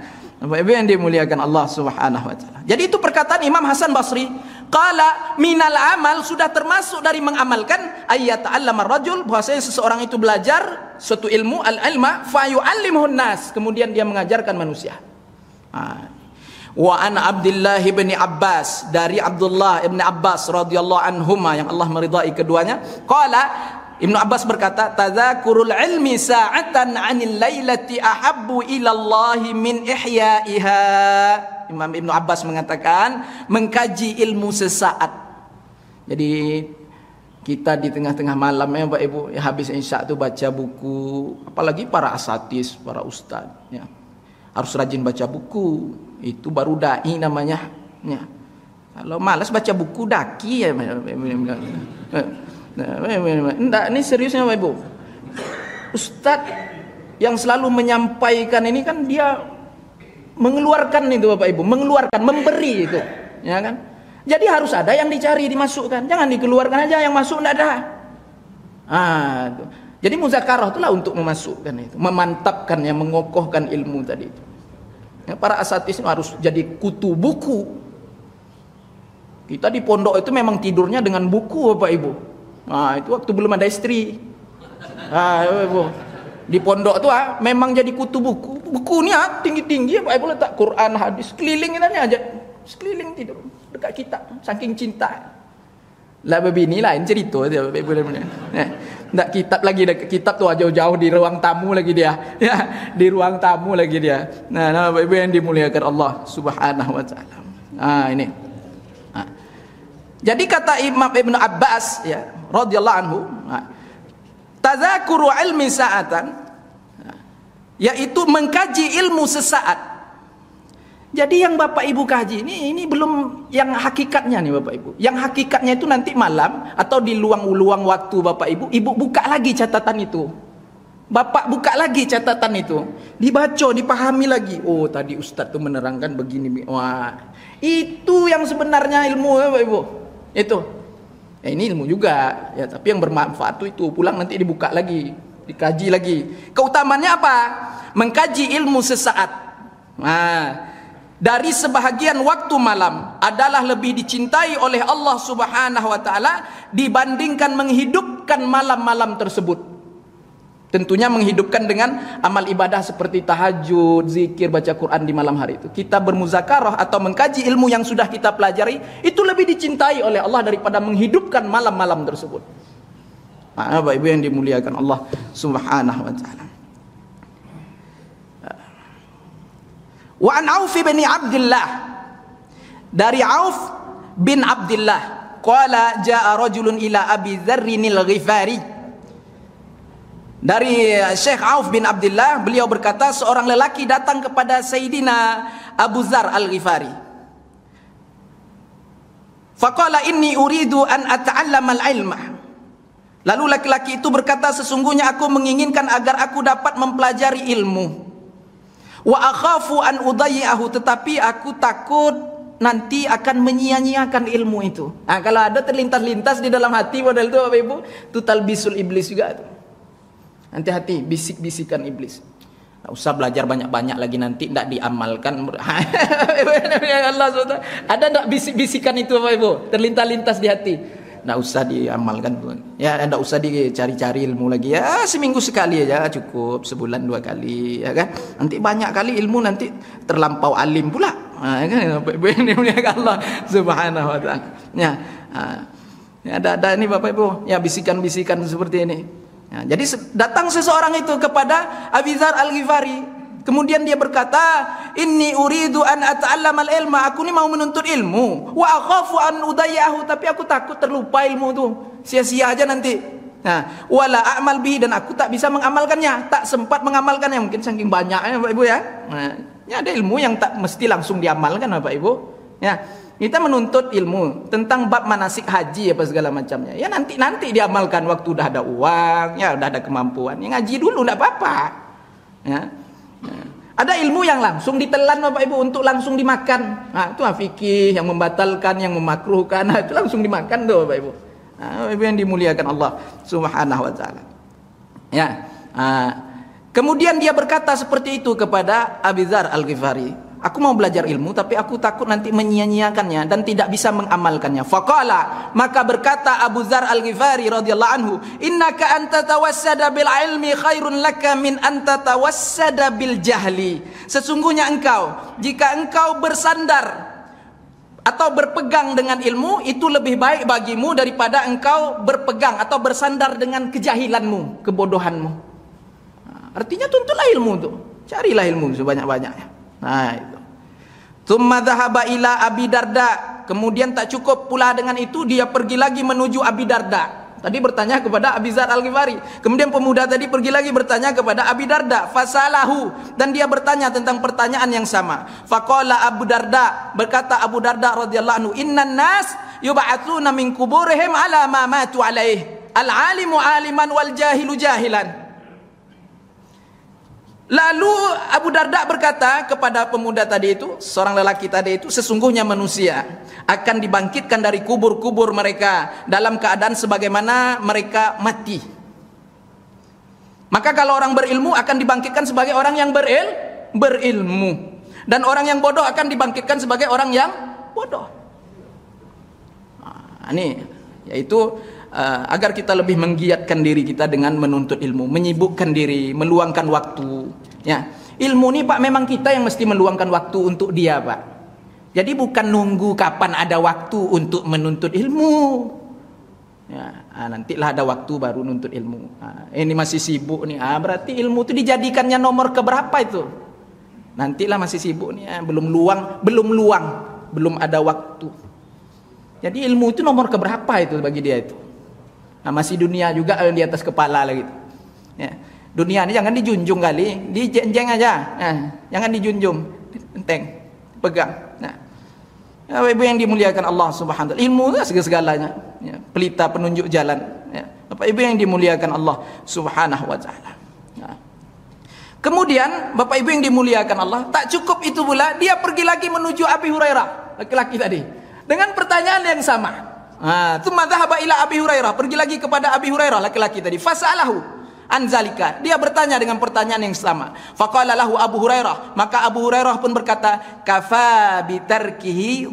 Speaker 1: Bapak Ibu yang dimuliakan Allah Subhanahu wa taala. Jadi itu perkataan Imam Hasan Basri, qala minal amal sudah termasuk dari mengamalkan ayat allama rajul bahwasanya seseorang itu belajar suatu ilmu al ilma fa nas kemudian dia mengajarkan manusia. Nah, wa an Abdullah ibn Abbas dari Abdullah ibn Abbas radhiyallahu anhuma yang Allah meridai keduanya qala Ibnu Abbas berkata tadzakurul ilmi sa'atan 'anil lailati ahabbu ila Allah min ihya'iha Imam Ibnu Abbas mengatakan mengkaji ilmu sesaat jadi kita di tengah-tengah malam ya Bapak Ibu ya, habis insya tu baca buku apalagi para asatis para ustaz ya harus rajin baca buku itu baru dai namanya ya. kalau malas baca buku daki ya enggak ini seriusnya Bapak Ibu Ustadz yang selalu menyampaikan ini kan dia mengeluarkan itu Bapak Ibu mengeluarkan memberi itu ya kan jadi harus ada yang dicari dimasukkan jangan dikeluarkan aja yang masuk enggak ada ah Jadi muzakarah itulah untuk memasukkan itu, memantapkan yang mengokohkan ilmu tadi itu. Ya, para asatis itu harus jadi kutu buku. Kita di pondok itu memang tidurnya dengan buku Bapak Ibu. Nah, itu waktu belum ada istri. Ah, Ibu. Di pondok itu ah, memang jadi kutu buku. Buku Bukunya ah, tinggi-tinggi Bapak Ibu letak Quran, hadis, keliling ini aja. Sekeliling tidur dekat kita saking cinta. Lah babi ni lain cerita dia Bapak Ibu. Ya. Ndak kitab lagi kitab tuh jauh-jauh di ruang tamu lagi dia. [laughs] Ya, di ruang tamu lagi dia. Nah, nah Bapak Ibu yang dimuliakan Allah Subhanahu wa taala. Ah, ini. Nah. Jadi kata Imam Ibn Abbas ya, radhiyallahu anhu, nah, tazakuru ilmi sa'atan ah, yaitu mengkaji ilmu sesaat Jadi yang Bapak Ibu kaji ini ini belum yang hakikatnya nih Bapak Ibu. Yang hakikatnya itu nanti malam atau di luang-luang waktu Bapak Ibu, Ibu buka lagi catatan itu. Bapak buka lagi catatan itu, dibaca, dipahami lagi. Oh, tadi ustaz tuh menerangkan begini. Wah, itu yang sebenarnya ilmu ya Bapak Ibu. Itu. Ya, ini ilmu juga, ya tapi yang bermanfaat tuh itu pulang nanti dibuka lagi, dikaji lagi. Keutamannya apa? Mengkaji ilmu sesaat. Nah, dari sebahagian waktu malam adalah lebih dicintai oleh Allah Subhanahu wa taala dibandingkan menghidupkan malam-malam tersebut. Tentunya menghidupkan dengan amal ibadah seperti tahajud, zikir, baca Quran di malam hari itu. Kita bermuzakarah atau mengkaji ilmu yang sudah kita pelajari itu lebih dicintai oleh Allah daripada menghidupkan malam-malam tersebut. Nah, Ibu yang dimuliakan Allah Subhanahu wa taala. Wa an Auf bin Abdullah dari Auf bin Abdullah qala jaa rajulun ila Abi Dzarrin al-Ghifari dari eh, Syekh Auf bin Abdullah beliau berkata seorang lelaki datang kepada Sayyidina Abu Zar al-Ghifari Faqala inni uridu an ata'allama al-ilma Lalu laki-laki itu berkata sesungguhnya aku menginginkan agar aku dapat mempelajari ilmu wa akhafu an udayyahu tetapi aku takut nanti akan menyia-nyiakan ilmu itu. Nah, ha, kalau ada terlintas-lintas di dalam hati model itu Bapak Ibu, itu talbisul iblis juga itu. Nanti hati bisik-bisikan iblis. Tak usah belajar banyak-banyak lagi nanti tidak diamalkan. [laughs] Ha, ya Allah SWT. Ada tidak bisik-bisikan itu Bapak Ibu? Terlintas-lintas di hati. tidak usah diamalkan ya tidak usah dicari-cari ilmu lagi ya seminggu sekali aja cukup sebulan dua kali ya kan nanti banyak kali ilmu nanti terlampau alim pula nah, ya kan [laughs] Allah subhanahu wa taala ya ah. ya ada ada ini Bapak Ibu ya bisikan-bisikan seperti ini ya, jadi datang seseorang itu kepada Abizar Al-Ghifari Kemudian dia berkata, "Inni uridu an ata'allama al-ilma." Aku ini mau menuntut ilmu. Wa akhafu an udayahu, tapi aku takut terlupa ilmu itu. Sia-sia aja nanti. Nah, wala amal bi dan aku tak bisa mengamalkannya, tak sempat mengamalkannya mungkin saking banyaknya Bapak Ibu ya. Nah, ini ada ilmu yang tak mesti langsung diamalkan Bapak Ibu. Ya, kita menuntut ilmu tentang bab manasik haji apa segala macamnya. Ya nanti nanti diamalkan waktu udah ada uang, ya udah ada kemampuan. Ya ngaji dulu enggak apa-apa. Ya. Ada ilmu yang langsung ditelan Bapak Ibu untuk langsung dimakan. Nah, ha, itu fikih yang membatalkan, yang memakruhkan, nah, ha, itu langsung dimakan tuh Bapak Ibu. Nah, ha, Bapak Ibu yang dimuliakan Allah Subhanahu wa taala. Ya. Nah, kemudian dia berkata seperti itu kepada Abizar Al-Ghifari, Aku mau belajar ilmu tapi aku takut nanti menyia-nyiakannya dan tidak bisa mengamalkannya. Faqala maka berkata Abu Dzar Al-Ghifari radhiyallahu anhu, "Innaka anta tawassada bil ilmi khairun laka min anta tawassada bil jahli." Sesungguhnya engkau jika engkau bersandar atau berpegang dengan ilmu itu lebih baik bagimu daripada engkau berpegang atau bersandar dengan kejahilanmu, kebodohanmu. Artinya tuntutlah ilmu itu. Carilah ilmu sebanyak-banyaknya. Nah ha, itu. Tumma dhahaba ila Abi Darda. Kemudian tak cukup pula dengan itu dia pergi lagi menuju Abi Darda. Tadi bertanya kepada Abi Zar Al Ghifari. Kemudian pemuda tadi pergi lagi bertanya kepada Abi Darda. Fasalahu dan dia bertanya tentang pertanyaan yang sama. Fakola Abu Darda berkata Abu Darda radhiyallahu anhu. Inna nas yubatsu min kuburihim ala ma matu alaih. Al alimu aliman wal jahilu jahilan. Lalu Abu Darda berkata kepada pemuda tadi itu, seorang lelaki tadi itu, sesungguhnya manusia akan dibangkitkan dari kubur-kubur mereka dalam keadaan sebagaimana mereka mati. Maka kalau orang berilmu akan dibangkitkan sebagai orang yang beril berilmu dan orang yang bodoh akan dibangkitkan sebagai orang yang bodoh. Nah, ini yaitu uh, agar kita lebih menggiatkan diri kita dengan menuntut ilmu, menyibukkan diri, meluangkan waktu. Ya, ilmu ini Pak memang kita yang mesti meluangkan waktu untuk dia Pak. Jadi bukan nunggu kapan ada waktu untuk menuntut ilmu. Ya, ah, nantilah ada waktu baru nuntut ilmu. Nah, ini masih sibuk nih. Ah, berarti ilmu itu dijadikannya nomor keberapa itu? Nantilah masih sibuk nih. Ah, belum luang, belum luang, belum ada waktu. Jadi ilmu itu nomor keberapa itu bagi dia itu? Nah, masih dunia juga yang di atas kepala lagi. Ya. Dunia ini jangan dijunjung kali, dijenjeng aja. Nah, jangan dijunjung, enteng, pegang. Nah, ya. ya, ibu yang dimuliakan Allah Subhanahu ilmu segala-galanya. Ya, pelita penunjuk jalan. Ya. Bapak ibu yang dimuliakan Allah Subhanahu wa taala. Kemudian Bapak Ibu yang dimuliakan Allah, tak cukup itu pula dia pergi lagi menuju Abi Hurairah, laki-laki tadi. Dengan pertanyaan yang sama. Ha, tu tsumma dhahaba ila Abi Hurairah, pergi lagi kepada Abi Hurairah laki-laki tadi. Fasalahu anzalika. Dia bertanya dengan pertanyaan yang sama. Fakalalahu lahu Abu Hurairah, maka Abu Hurairah pun berkata, kafa bi tarkihi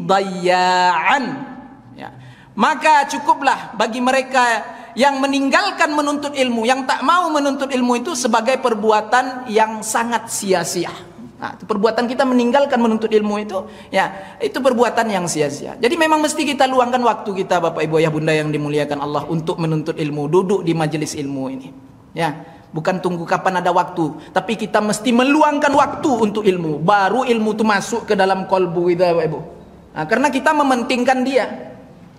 Speaker 1: Ya. Maka cukuplah bagi mereka yang meninggalkan menuntut ilmu, yang tak mau menuntut ilmu itu sebagai perbuatan yang sangat sia-sia. Nah, itu perbuatan kita meninggalkan menuntut ilmu itu, ya, itu perbuatan yang sia-sia. Jadi memang mesti kita luangkan waktu kita Bapak Ibu Ayah Bunda yang dimuliakan Allah untuk menuntut ilmu, duduk di majelis ilmu ini. Ya, bukan tunggu kapan ada waktu, tapi kita mesti meluangkan waktu untuk ilmu. Baru ilmu itu masuk ke dalam kolbu kita Bapak Ibu. Nah, karena kita mementingkan dia.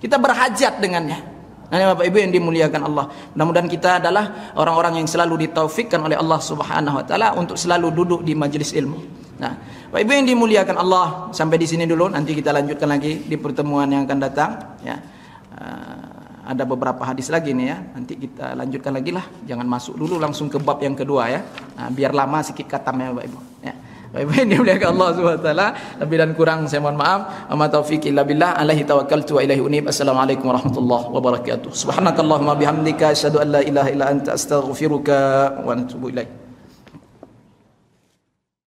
Speaker 1: Kita berhajat dengannya. Nah, Bapak Ibu yang dimuliakan Allah. Mudah-mudahan kita adalah orang-orang yang selalu ditaufikkan oleh Allah Subhanahu wa taala untuk selalu duduk di majelis ilmu. Nah, Bapak Ibu yang dimuliakan Allah, sampai di sini dulu nanti kita lanjutkan lagi di pertemuan yang akan datang ya. Eh, ada beberapa hadis lagi nih ya. Nanti kita lanjutkan lagi lah. Jangan masuk dulu langsung ke bab yang kedua ya. Nah, biar lama sikit katamnya Bapak Ibu. Baik-baik yang dimuliakan Allah SWT Lebih dan kurang saya mohon maaf Amma taufiq illa billah Alayhi tawakkal tu ilahi unib Assalamualaikum warahmatullahi wabarakatuh Subhanakallahumma bihamdika Asyadu an la ilaha illa anta astaghfiruka Wa antubu ilaih